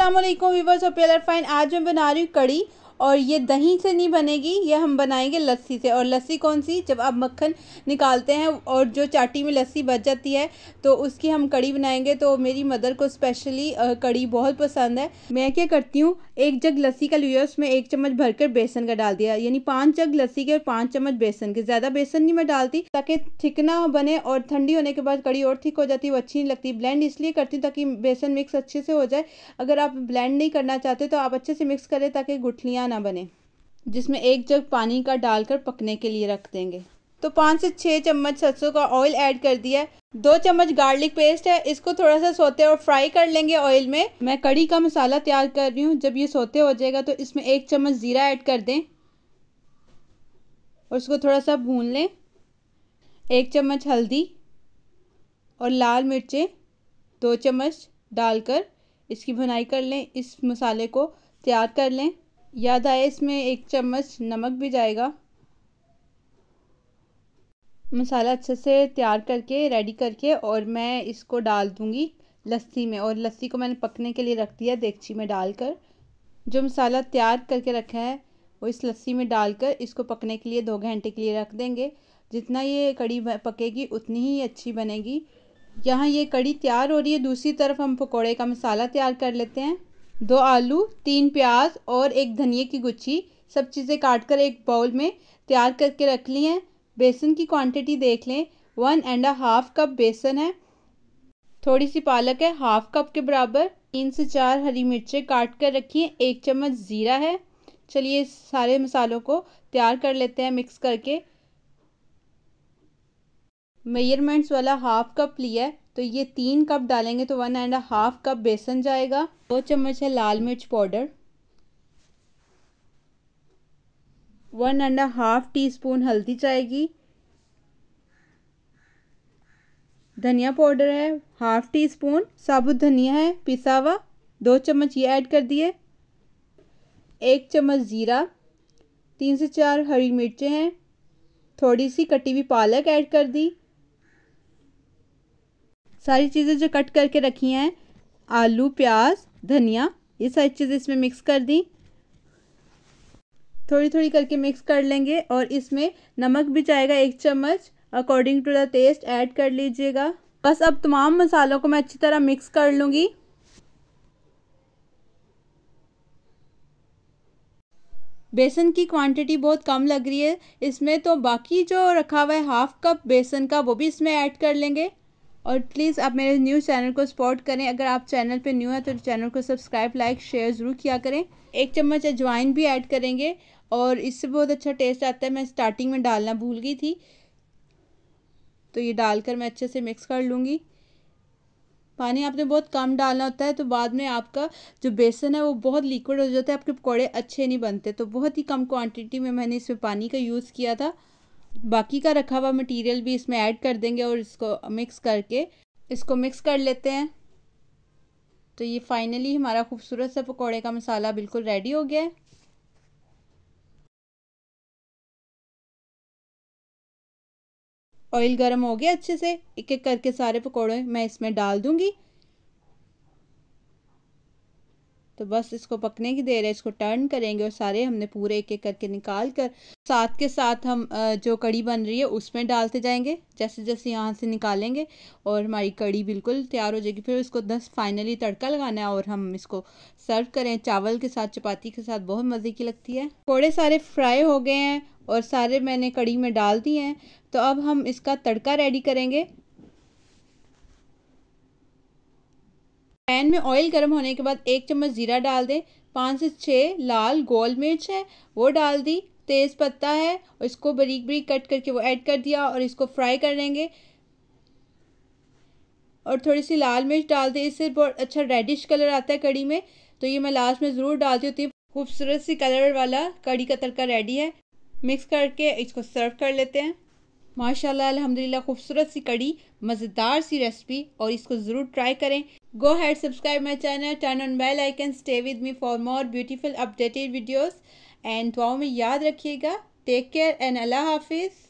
Aslam viewers और पेलर fine आज मैं बना रही हूँ कड़ी और ये दही से नहीं बनेगी ये हम बनाएंगे लस्सी से और लस्सी कौन सी जब आप मक्खन निकालते हैं और जो चाटी में लस्सी बच जाती है तो उसकी हम कड़ी बनाएंगे तो मेरी मदर को स्पेशली कड़ी बहुत पसंद है मैं क्या करती हूँ एक जग लस्सी का लिया उसमें एक चम्मच भरकर बेसन का डाल दिया यानी पाँच जग लस्सी के और पाँच चम्मच बेसन के ज़्यादा बेसन नहीं मैं डालती ताकि थिकना बने और ठंडी होने के बाद कड़ी और थिक हो जाती वो अच्छी नहीं लगती ब्लेंड इसलिए करती हूँ ताकि बेसन मिक्स अच्छे से हो जाए अगर आप ब्लेंड नहीं करना चाहते तो आप अच्छे से मिक्स करें ताकि गुठलियाँ ना बने जिसमें एक जग पानी का डालकर पकने के लिए रख देंगे तो पाँच से छः चम्मच सरसों का ऑयल ऐड कर दिया दो चम्मच गार्लिक पेस्ट है इसको थोड़ा सा सोते और फ्राई कर लेंगे ऑयल में मैं कड़ी का मसाला तैयार कर रही हूँ जब ये सोते हो जाएगा तो इसमें एक चम्मच ज़ीरा ऐड कर दें और उसको थोड़ा सा भून लें एक चम्मच हल्दी और लाल मिर्चें दो चम्मच डालकर इसकी भुनाई कर लें इस मसाले को तैयार कर लें याद आए इसमें एक चम्मच नमक भी जाएगा मसाला अच्छे से तैयार करके रेडी करके और मैं इसको डाल दूँगी लस्सी में और लस्सी को मैंने पकने के लिए रख दिया देगची में डालकर जो मसाला तैयार करके रखा है वो इस लस्सी में डालकर इसको पकने के लिए दो घंटे के लिए रख देंगे जितना ये कड़ी पकेगी उतनी ही अच्छी बनेगी यहाँ ये कड़ी तैयार हो रही है दूसरी तरफ हम पकौड़े का मसाला तैयार कर लेते हैं दो आलू तीन प्याज और एक धनिए की गुच्छी सब चीज़ें काट कर एक बाउल में तैयार करके रख ली हैं बेसन की क्वांटिटी देख लें one and a half cup बेसन है थोड़ी सी पालक है हाफ कप के बराबर तीन से चार हरी मिर्चें काट कर रखी हैं एक चम्मच ज़ीरा है चलिए सारे मसालों को तैयार कर लेते हैं मिक्स करके मेयरमेंट्स वाला हाफ कप लिया है तो ये तीन कप डालेंगे तो वन एंड हाफ कप बेसन जाएगा दो चम्मच है लाल मिर्च powder one and half teaspoon हल्दी जाएगी धनिया पाउडर है हाफ टी स्पून साबुत धनिया है पिसा हुआ दो चम्मच ये ऐड कर दिए एक चम्मच ज़ीरा तीन से चार हरी मिर्चें हैं थोड़ी सी कटी हुई पालक ऐड कर दी सारी चीज़ें जो कट करके रखी हैं आलू प्याज धनिया ये सारी चीज़ें इसमें मिक्स कर दी थोड़ी थोड़ी करके मिक्स कर लेंगे और इसमें नमक भी जाएगा एक चम्मच according to the taste add कर लीजिएगा बस अब तमाम मसालों को मैं अच्छी तरह मिक्स कर लूँगी बेसन की क्वांटिटी बहुत कम लग रही है इसमें तो बाकी जो रखा हुआ है हाफ़ कप बेसन का वो भी इसमें ऐड कर लेंगे और प्लीज़ आप मेरे न्यूज़ चैनल को सपोर्ट करें अगर आप चैनल पे न्यू हैं तो चैनल को सब्सक्राइब लाइक शेयर ज़रूर किया करें एक चम्मच अजवाइन भी ऐड करेंगे और इससे बहुत अच्छा टेस्ट आता है मैं स्टार्टिंग में डालना भूल गई थी तो ये डालकर मैं अच्छे से मिक्स कर लूँगी पानी आपने बहुत कम डालना होता है तो बाद में आपका जो बेसन है वो बहुत लिक्विड हो जाता है आपके पकौड़े अच्छे नहीं बनते तो बहुत ही कम क्वान्टिटी में मैंने इसमें पानी का यूज़ किया था बाकी का रखा हुआ मटेरियल भी इसमें ऐड कर देंगे और इसको मिक्स करके इसको मिक्स कर लेते हैं तो ये फाइनली हमारा खूबसूरत सा पकौड़े का मसाला बिल्कुल रेडी हो गया है ऑयल गर्म हो गया अच्छे से एक एक करके सारे पकौड़े मैं इसमें डाल दूंगी तो बस इसको पकने की देर है इसको टर्न करेंगे और सारे हमने पूरे एक एक करके निकाल कर साथ के साथ हम जो कड़ी बन रही है उसमें डालते जाएंगे जैसे जैसे यहाँ से निकालेंगे और हमारी कड़ी बिल्कुल तैयार हो जाएगी फिर उसको दस फाइनली तड़का लगाना है और हम इसको सर्व करें चावल के साथ चपाती के साथ बहुत मज़े की लगती है थोड़े सारे फ्राई हो गए हैं और सारे मैंने कड़ी में डाल दिए हैं तो अब हम इसका तड़का रेडी करेंगे पैन में ऑयल गर्म होने के बाद एक चम्मच जीरा डाल दें पाँच से छः लाल गोल मिर्च है वो डाल दी तेज़ पत्ता है और इसको बरीक बरीक कट करके वो ऐड कर दिया और इसको फ्राई कर लेंगे और थोड़ी सी लाल मिर्च डाल दें इससे बहुत अच्छा रेडिश कलर आता है कड़ी में तो ये मैं लास्ट में ज़रूर डालती होती हूँ खूबसूरत सी कलर वाला कड़ी का तड़का रेडी है मिक्स करके इसको सर्व कर लेते हैं माशाल्लाह अल्हम्दुलिल्लाह खूबसूरत सी कड़ी मज़ेदार सी रेसिपी और इसको ज़रूर ट्राई करें go ahead subscribe my channel turn on bell icon stay with me for more beautiful updated videos and दुआओं में याद रखिएगा टेक केयर एंड अल्लाह हाफिज़